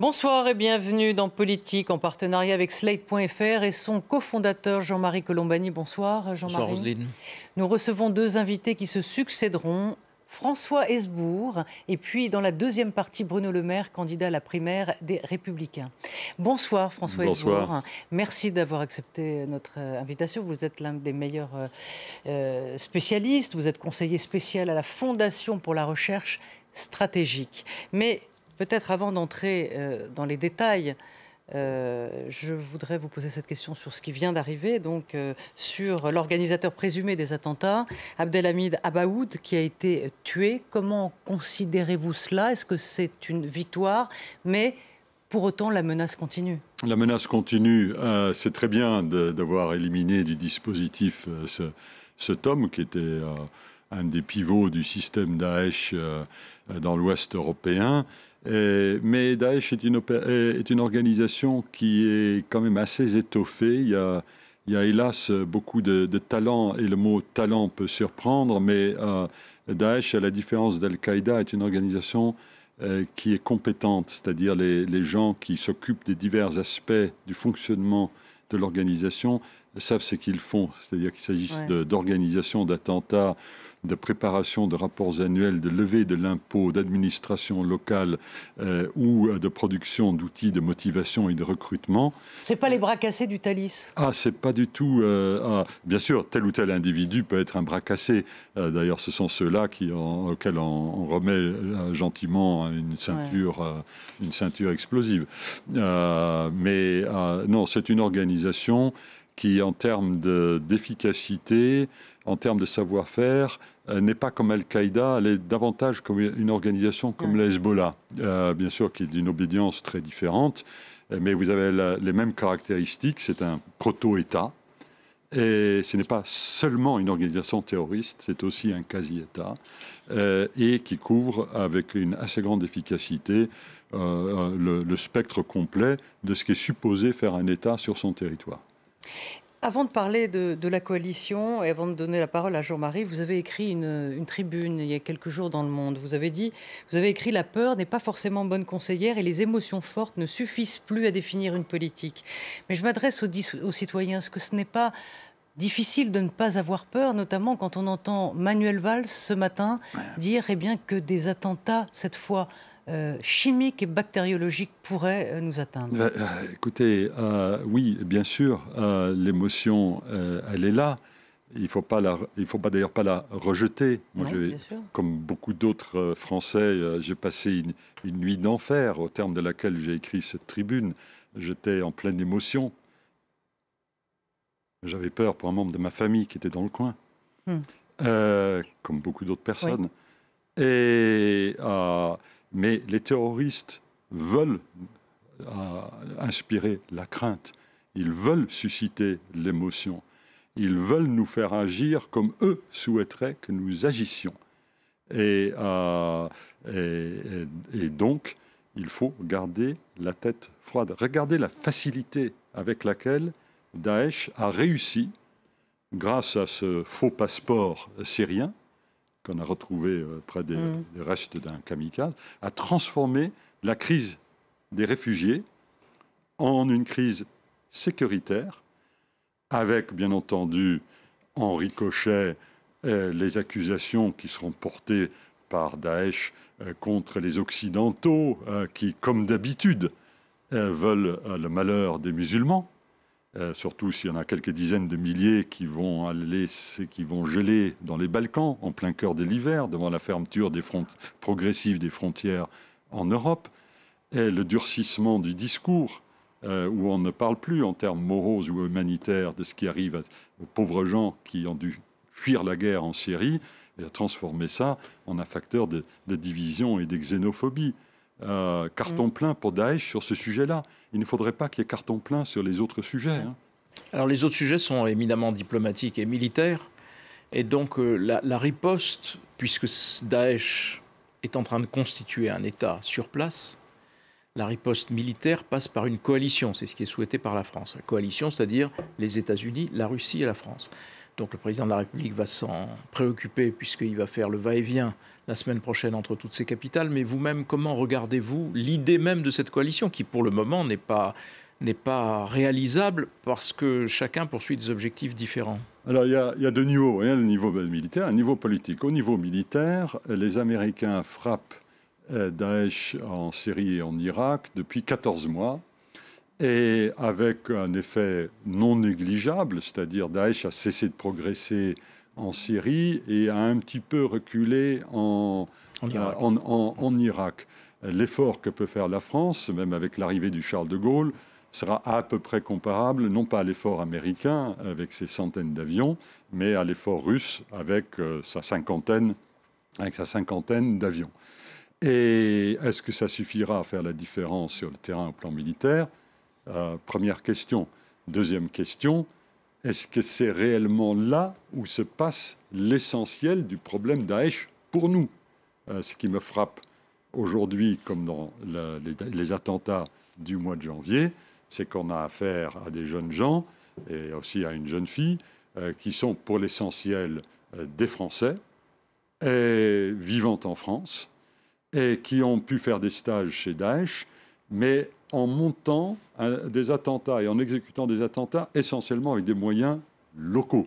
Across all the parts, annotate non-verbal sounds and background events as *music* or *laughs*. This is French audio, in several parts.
Bonsoir et bienvenue dans Politique en partenariat avec Slate.fr et son cofondateur Jean-Marie Colombani. Bonsoir Jean-Marie. Bonsoir Nous recevons deux invités qui se succéderont. François Esbourg, et puis dans la deuxième partie Bruno Le Maire, candidat à la primaire des Républicains. Bonsoir François Bonsoir. Merci d'avoir accepté notre euh, invitation. Vous êtes l'un des meilleurs euh, euh, spécialistes. Vous êtes conseiller spécial à la Fondation pour la recherche stratégique. Mais Peut-être avant d'entrer euh, dans les détails, euh, je voudrais vous poser cette question sur ce qui vient d'arriver, donc euh, sur l'organisateur présumé des attentats, Abdelhamid Abaoud, qui a été tué. Comment considérez-vous cela Est-ce que c'est une victoire Mais pour autant, la menace continue. La menace continue. c'est très bien d'avoir éliminé du dispositif ce, cet homme qui était un des pivots du système Daesh euh, euh, dans l'Ouest européen. mais Daesh est une, organisation qui est quand même assez étoffée. Il y a, hélas beaucoup de, de, talent, et le mot talent peut surprendre, mais euh, Daesh, à la différence d'Al-Qaïda, est une organisation qui est compétente, c'est-à-dire les, gens qui s'occupent des divers aspects du fonctionnement de l'organisation savent ce qu'ils font, c'est-à-dire qu'il s'agisse d'organisation, d'attentats, de préparation de rapports annuels, de levée de l'impôt, d'administration locale euh, ou euh, de production d'outils de motivation et de recrutement. C'est pas les bras cassés du Thalys. Ah, c'est pas du tout. Euh, ah, bien sûr, tel ou tel individu peut être un bras cassé. D'ailleurs, ce sont ceux-là auxquels on, remet gentiment une ceinture, une ceinture explosive. mais non, c'est une organisation qui, en termes d'efficacité, en termes de savoir-faire, euh, n'est pas comme Al-Qaïda, elle est davantage comme une organisation comme la l'Hezbollah, euh, bien sûr, qui est d'une obédience très différente, euh, mais vous avez les mêmes caractéristiques. C'est un proto-État. Et ce n'est pas seulement une organisation terroriste, c'est aussi un quasi-État, et qui couvre avec une assez grande efficacité le spectre complet de ce qui est supposé faire un État sur son territoire. Avant de parler de, la coalition et avant de donner la parole à Jean-Marie, vous avez écrit une, une, tribune il y a quelques jours dans Le Monde. Vous avez dit, vous avez écrit La peur n'est pas forcément bonne conseillère et les émotions fortes ne suffisent plus à définir une politique. Mais je m'adresse aux, citoyens, est-ce que ce n'est pas difficile de ne pas avoir peur, notamment quand on entend Manuel Valls ce matin dire eh bien, que des attentats, cette fois euh, chimiques et bactériologiques pourraient euh, nous atteindre bah, euh, Écoutez, oui, bien sûr, l'émotion, elle est là. Il ne faut, pas la, il faut pas d'ailleurs pas la rejeter. Moi, comme beaucoup d'autres Français, j'ai passé une, nuit d'enfer au terme de laquelle j'ai écrit cette tribune. J'étais en pleine émotion. J'avais peur pour un membre de ma famille qui était dans le coin, hmm. comme beaucoup d'autres personnes. Et mais les terroristes veulent euh, inspirer la crainte. Ils veulent susciter l'émotion. Ils veulent nous faire agir comme eux souhaiteraient que nous agissions. Euh, et, donc, il faut garder la tête froide. Regardez la facilité avec laquelle Daesh a réussi, grâce à ce faux passeport syrien, qu'on a retrouvé euh, près mm. des, restes d'un kamikaze, a transformé la crise des réfugiés en une crise sécuritaire, avec bien entendu en ricochet euh, les accusations qui seront portées par Daesh euh, contre les Occidentaux qui, comme d'habitude, veulent le malheur des musulmans. Euh, surtout s'il y en a quelques dizaines de milliers qui vont, aller, qui vont geler dans les Balkans en plein cœur de l'hiver, devant la fermeture des progressives des frontières en Europe, et le durcissement du discours, euh, où on ne parle plus en termes moraux ou humanitaires de ce qui arrive aux pauvres gens qui ont dû fuir la guerre en Syrie, et à transformer ça en un facteur de division et de xénophobie. Euh, carton mm. plein pour Daesh sur ce sujet-là. Il ne faudrait pas qu'il y ait carton plein sur les autres sujets. Hein. Alors les autres sujets sont éminemment diplomatiques et militaires. Et donc euh, la, la, riposte, puisque Daesh est en train de constituer un État sur place, la riposte militaire passe par une coalition. C'est ce qui est souhaité par la France. La coalition, c'est-à-dire les États-Unis, la Russie et la France. Donc le président de la République va s'en préoccuper puisqu'il va faire le va-et-vient la semaine prochaine entre toutes ces capitales. Mais vous-même, comment regardez-vous l'idée même de cette coalition qui, pour le moment, n'est pas n'est pas réalisable parce que chacun poursuit des objectifs différents Alors il y a, deux niveaux. Il hein, y le niveau ben, militaire, un niveau politique. Au niveau militaire, les Américains frappent euh, Daesh en Syrie et en Irak depuis 14 mois et avec un effet non négligeable, c'est-à-dire Daesh a cessé de progresser en Syrie et a un petit peu reculé euh, en, en Irak. L'effort que peut faire la France, même avec l'arrivée du Charles de Gaulle, sera à peu près comparable, non pas à l'effort américain avec ses centaines d'avions, mais à l'effort russe avec euh, sa cinquantaine, avec sa cinquantaine d'avions. Et est-ce que ça suffira à faire la différence sur le terrain au plan militaire euh, première question. Deuxième question, est-ce que c'est réellement là où se passe l'essentiel du problème Daesh pour nous euh, Ce qui me frappe aujourd'hui, comme dans les, attentats du mois de janvier, c'est qu'on a affaire à des jeunes gens et aussi à une jeune fille euh, qui sont pour l'essentiel des Français et vivant en France et qui ont pu faire des stages chez Daesh mais en montant des attentats et en exécutant des attentats essentiellement avec des moyens locaux.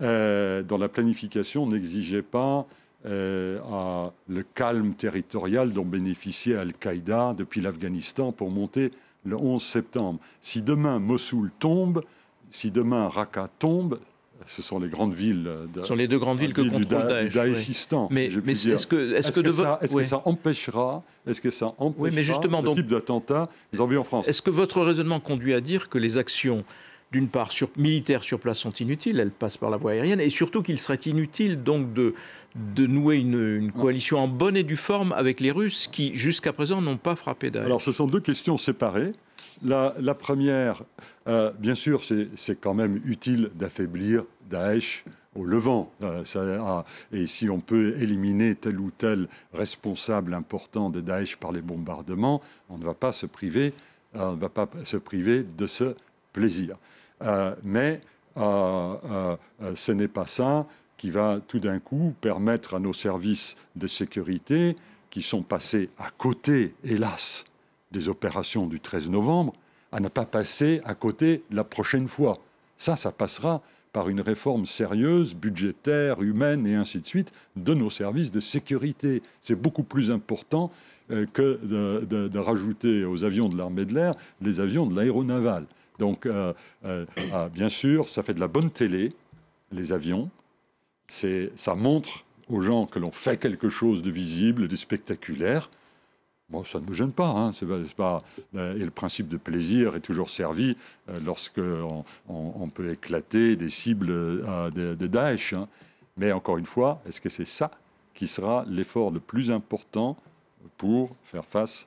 Euh, dans la planification, n'exigeait pas euh, le calme territorial dont bénéficiait Al-Qaïda depuis l'Afghanistan pour monter le 11 septembre. Si demain Mossoul tombe, si demain Raqqa tombe, ce sont les grandes villes. sont les deux grandes villes que contrôle Daesh. Daeshistan, Mais, est-ce que, ça empêchera, est-ce mais justement, le type d'attentat en France Est-ce que votre raisonnement conduit à dire que les actions d'une part militaires sur place sont inutiles, elles passent par la voie aérienne, et surtout qu'il serait inutile donc de, nouer une, ah. coalition en bonne et due forme avec les Russes qui jusqu'à présent n'ont pas frappé Daesh. Alors ce sont deux questions séparées. La, première, euh, bien sûr, c'est quand même utile d'affaiblir Daesh au Levant. Euh, ah, et si on peut éliminer tel ou tel responsable important de Daesh par les bombardements, on ne va pas se priver euh, de ce plaisir. mais ce n'est pas ça qui va tout d'un coup permettre à nos services de sécurité, qui sont passés à côté, hélas, des opérations du 13 novembre à ne pas passer à côté la prochaine fois. Ça, ça passera par une réforme sérieuse, budgétaire, humaine et ainsi de suite, de nos services de sécurité. C'est beaucoup plus important euh, que de, rajouter aux avions de l'armée de l'air les avions de l'aéronaval. Donc, euh, euh, ah, bien sûr, ça fait de la bonne télé, les avions. Ça montre aux gens que l'on fait quelque chose de visible, de spectaculaire. Bon, ça ne me gêne pas, hein. pas, euh, et le principe de plaisir est toujours servi euh, lorsque on, peut éclater des cibles euh, de, Daesh. Hein. Mais encore une fois, est-ce que c'est ça qui sera l'effort le plus important pour faire face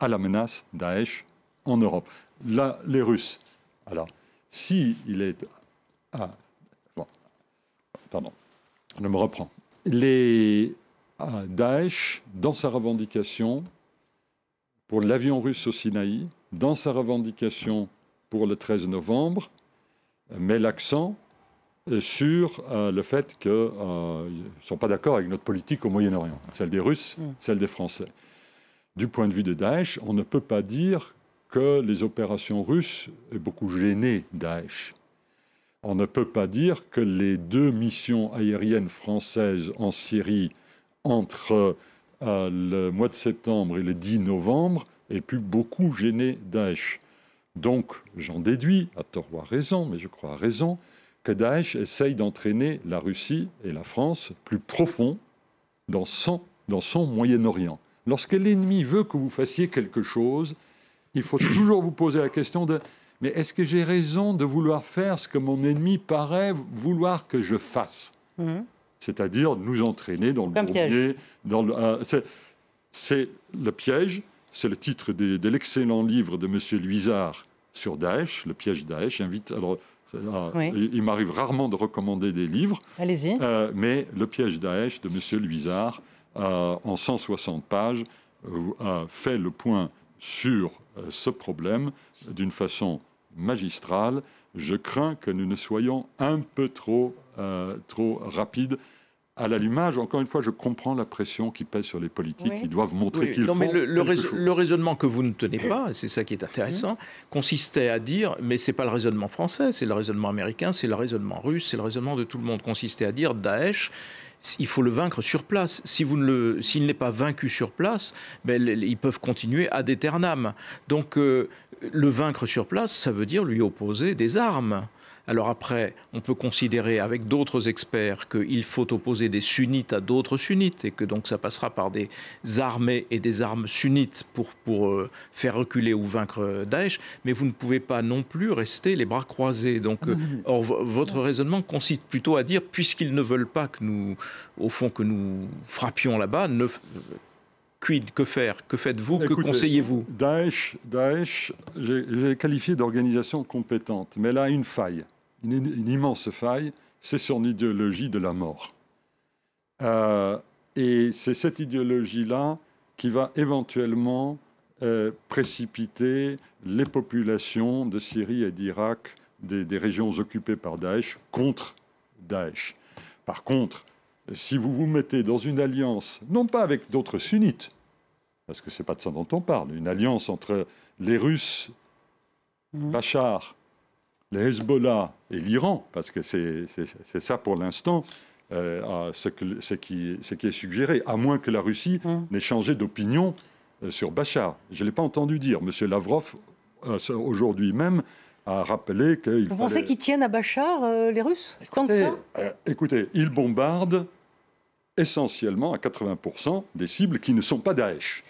à la menace Daesh en Europe Là, les Russes. Alors, si il est, ah, bon, pardon, je me reprends. Les Daesh dans sa revendication pour l'avion russe au Sinaï, dans sa revendication pour le 13 novembre, met l'accent euh, sur euh, le fait qu'ils euh, ne sont pas d'accord avec notre politique au Moyen-Orient, celle des Russes, mm. celle des Français. Du point de vue de Daesh, on ne peut pas dire que les opérations russes aient beaucoup gêné Daesh. On ne peut pas dire que les deux missions aériennes françaises en Syrie entre euh, le mois de septembre et le 10 novembre et pu beaucoup gêner Daesh. Donc, j'en déduis, à tort ou à raison, mais je crois à raison, que Daesh essaye d'entraîner la Russie et la France plus profond dans son, Moyen-Orient. Lorsque l'ennemi veut que vous fassiez quelque chose, il faut *coughs* toujours vous poser la question de mais est-ce que j'ai raison de vouloir faire ce que mon ennemi paraît vouloir que je fasse mhm c'est-à-dire nous entraîner dans le bourbier. c'est, le piège, c'est le titre de, l'excellent livre de M. Luisard sur Daesh, le piège Daesh. alors, euh, Il, m'arrive rarement de recommander des livres. allez euh, mais Le piège Daesh de M. Luisard, euh, en 160 pages, fait le point sur ce problème d'une façon magistrale. Je crains que nous ne soyons un peu trop euh, trop rapide à l'allumage. Encore une fois, je comprends la pression qui pèse sur les politiques. qui Ils doivent montrer qu'ils font. Mais le, chose. le, raisonnement que vous ne tenez pas, c'est ça qui est intéressant, mmh. consistait à dire, mais c'est pas le raisonnement français, c'est le raisonnement américain, c'est le raisonnement russe, c'est le raisonnement de tout le monde, consistait à dire Daesh il faut le vaincre sur place. Si vous ne le, s'il n'est pas vaincu sur place, ben, ils peuvent continuer à déternam. Donc euh, le vaincre sur place, ça veut dire lui opposer des armes. Alors après, on peut considérer avec d'autres experts qu'il faut opposer des sunnites à d'autres sunnites et que donc ça passera par des armées et des armes sunnites pour, euh, faire reculer ou vaincre euh, Daesh. Mais vous ne pouvez pas non plus rester les bras croisés. Donc, euh, mm-hmm. votre raisonnement consiste plutôt à dire, puisqu'ils ne veulent pas que nous, au fond, que nous frappions là-bas, ne, quid, que faire Que faites-vous Que conseillez-vous Daesh, Daesh j'ai qualifié d'organisation compétente, mais elle a une faille une, immense faille, c'est son idéologie de la mort. Euh, et c'est cette idéologie-là qui va éventuellement euh, précipiter les populations de Syrie et d'Irak, des, régions occupées par Daesh, contre Daesh. Par contre, si vous vous mettez dans une alliance, non pas avec d'autres sunnites, parce que ce n'est pas de ça dont on parle, une alliance entre les Russes, mmh. Bachar le Hezbollah et l'Iran, parce que c'est ça pour l'instant, euh, ce, qui, est suggéré, à moins que la Russie hum. n'ait changé d'opinion euh, sur Bachar. Je ne l'ai pas entendu dire. Monsieur Lavrov, euh, aujourd'hui même, a rappelé qu'il. Vous pensez qu'ils tiennent à Bachar, les Russes Écoutez, ils bombardent essentiellement à 80% des cibles qui ne sont pas Daesh.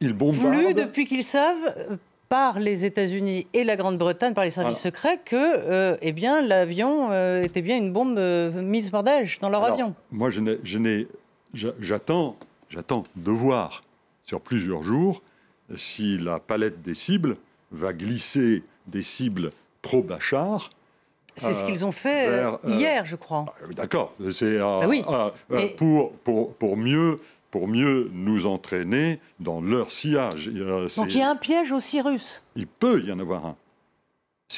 Ils bombardent. depuis qu'ils savent par les États-Unis et la Grande-Bretagne, par les services secrets, que euh, eh bien, l'avion euh, était bien une bombe euh, mise par Daesh dans leur avion. Moi, je n'ai, j'attends, j'attends de voir sur plusieurs jours si la palette des cibles va glisser des cibles pro-Bachar c'est ce qu'ils ont fait hier, je crois. Ah d'accord. C'est bah oui. pour, pour, pour mieux pour mieux nous entraîner dans leur sillage. Donc il y a un piège aussi russe Il peut y en avoir un.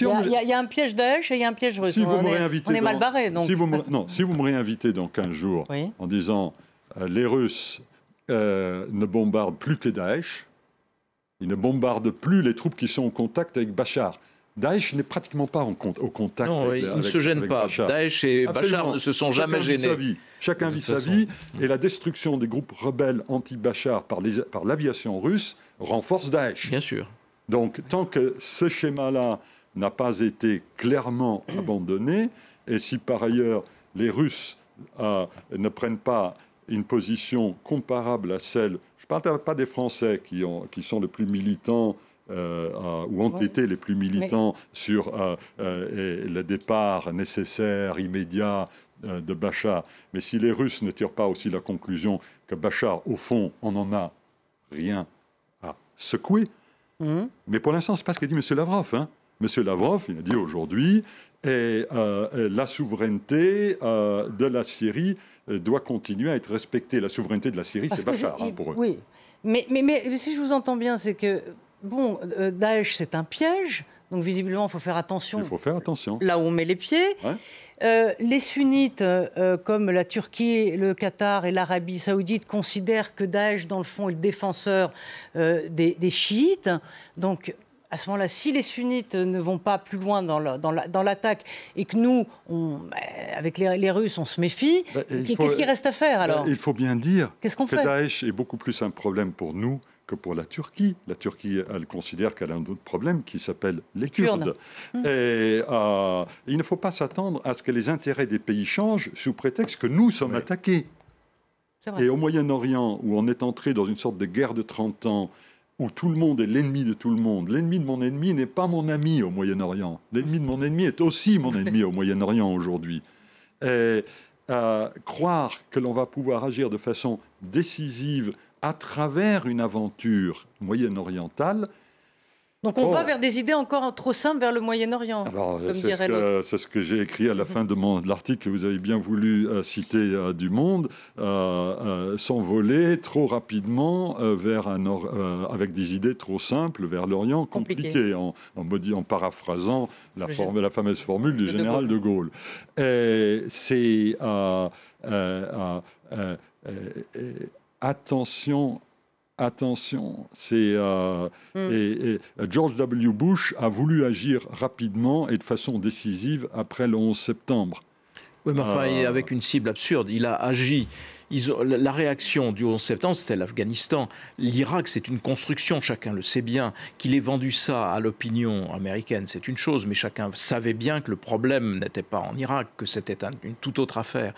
il, y a, un piège Daesh et il y a un piège russe. Si on, vous est, mal barré. me... si vous me réinvitez dans 15 jours en disant euh, les Russes euh, ne bombardent plus que Daesh, ils ne bombardent plus les troupes qui sont en contact avec Bachar. Daesh n'est pratiquement pas en au contact. Non, il ne se gêne pas. Daesh et Bachar ne se sont jamais gênés. Chacun vit sa vie. Mm. Et la destruction des groupes rebelles anti-Bachar par l'aviation russe renforce Daesh. Bien sûr. Donc, tant que ce schéma-là n'a pas été clairement *clears throat* abandonné, et si par ailleurs les Russes euh, ne prennent pas une position comparable à celle, je ne parle pas des Français qui, sont les plus militants euh, ou ont été les plus militants sur euh, le départ nécessaire, immédiat euh, de Bachar. Mais si les Russes ne tirent pas aussi la conclusion que Bachar, au fond, on n'en a rien à secouer, mmh. mais pour l'instant, ce n'est pas ce qu'a dit M. Lavrov. Hein. M. Lavrov, il a dit aujourd'hui, euh, la souveraineté euh, de la Syrie doit continuer à être respectée. La souveraineté de la Syrie, c'est Bachar hein, pour eux. Oui, mais si je vous entends bien, c'est que bon, euh, Daesh, c'est un piège. Donc visiblement, il faut faire attention. faut faire attention. Là où on met les pieds. Euh, les sunnites, euh, comme la Turquie, le Qatar et l'Arabie saoudite, considèrent que Daesh, dans le fond, est le défenseur des, chiites. Donc, à ce moment-là, si les sunnites ne vont pas plus loin dans, l'attaque et que nous, bah, avec les, Russes, on se méfie, bah, qu'est-ce qu'il reste à faire alors Il faut bien dire ce que Daesh est beaucoup plus un problème pour nous que pour la Turquie. La Turquie, elle considère qu'elle a un autre problème qui s'appelle les Kurdes. Hmm. Et euh, il ne faut pas s'attendre à ce que les intérêts des pays changent sous prétexte que nous sommes attaqués. Et au Moyen-Orient, où on est entré dans une sorte de guerre de 30 ans, où tout le monde est l'ennemi de tout le monde. L'ennemi de mon ennemi n'est pas mon ami au Moyen-Orient. L'ennemi de mon ennemi est aussi mon *laughs* ennemi au Moyen-Orient aujourd'hui. Et euh, croire que l'on va pouvoir agir de façon décisive à travers une aventure moyen-orientale. Donc on va vers des idées encore trop simples vers le Moyen-Orient, comme dirait l'autre. C'est ce que j'ai écrit à la mhm. fin de, l'article que vous avez bien voulu euh, citer euh, du Monde, euh, s'envoler trop rapidement vers un avec des idées trop simples vers l'Orient compliqué, En, en, paraphrasant la, la fameuse formule du général de Gaulle. De Gaulle. C'est attention, attention. C'est euh, mm. euh, George W. Bush a voulu agir rapidement et de façon décisive après le 11 septembre. Oui, mais enfin, euh. avec une cible absurde. Il a agi. la réaction du 11 septembre, c'était l'Afghanistan. L'Irak, c'est une construction, chacun le sait bien. Qu'il ait vendu ça à l'opinion américaine, c'est une chose, mais chacun savait bien que le problème n'était pas en Irak, que c'était une toute autre affaire.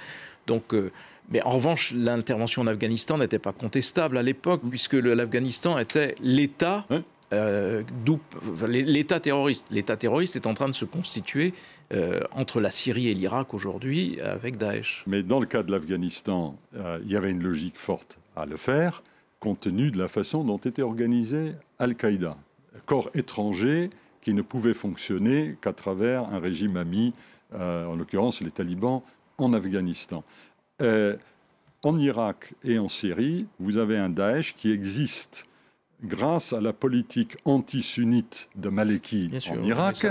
Donc, mais en revanche, l'intervention en Afghanistan n'était pas contestable à l'époque, puisque l'Afghanistan était euh, l'État. terroriste. L'État terroriste est en train de se constituer euh, entre la Syrie et l'Irak aujourd'hui avec Daesh. Mais dans le cas de l'Afghanistan, euh, il y avait une logique forte à le faire, compte tenu de la façon dont était organisé Al-Qaïda, corps étranger qui ne pouvait fonctionner qu'à travers un régime ami, en l'occurrence les talibans, en Afghanistan. Euh, en Irak et en Syrie, vous avez un Daesh qui existe grâce à la politique anti-sunnite de Maliki en Irak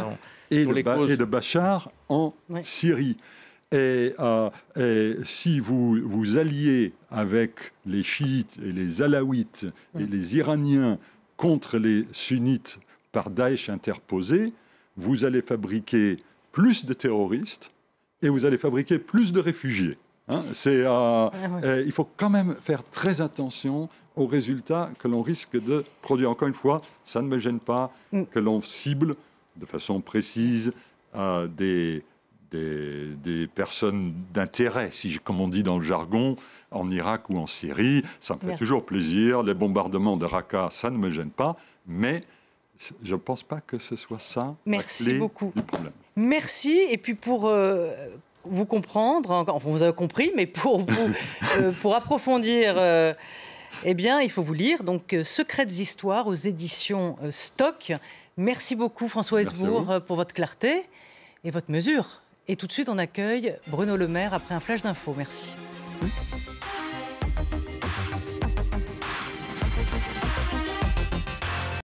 et, de Bachar en Syrie. Euh, et, si vous vous alliez avec les chiites et les alaouites et les Iraniens contre les sunnites par Daesh interposé, vous allez fabriquer plus de terroristes et vous allez fabriquer plus de réfugiés. Hein, c'est, euh, euh, il faut quand même faire très attention aux résultats que l'on risque de produire. Encore une fois, ça ne me gêne pas mm. que l'on cible de façon précise euh, des, des, personnes d'intérêt, si, comme on dit dans le jargon, en Irak ou en Syrie. Ça me fait toujours plaisir. Les bombardements de Raqqa, ça ne me gêne pas. Mais je ne pense pas que ce soit ça Merci la clé beaucoup. du problème. Merci. Et puis pour vous comprendre, enfin vous avez compris, mais pour vous, *laughs* euh, pour approfondir, euh, eh bien, il faut vous lire. Donc, euh, Secrètes histoires aux éditions Stock. Merci beaucoup, François Hesbourg, pour votre clarté et votre mesure. Et tout de suite, on accueille Bruno Le Maire après un flash d'infos. Merci.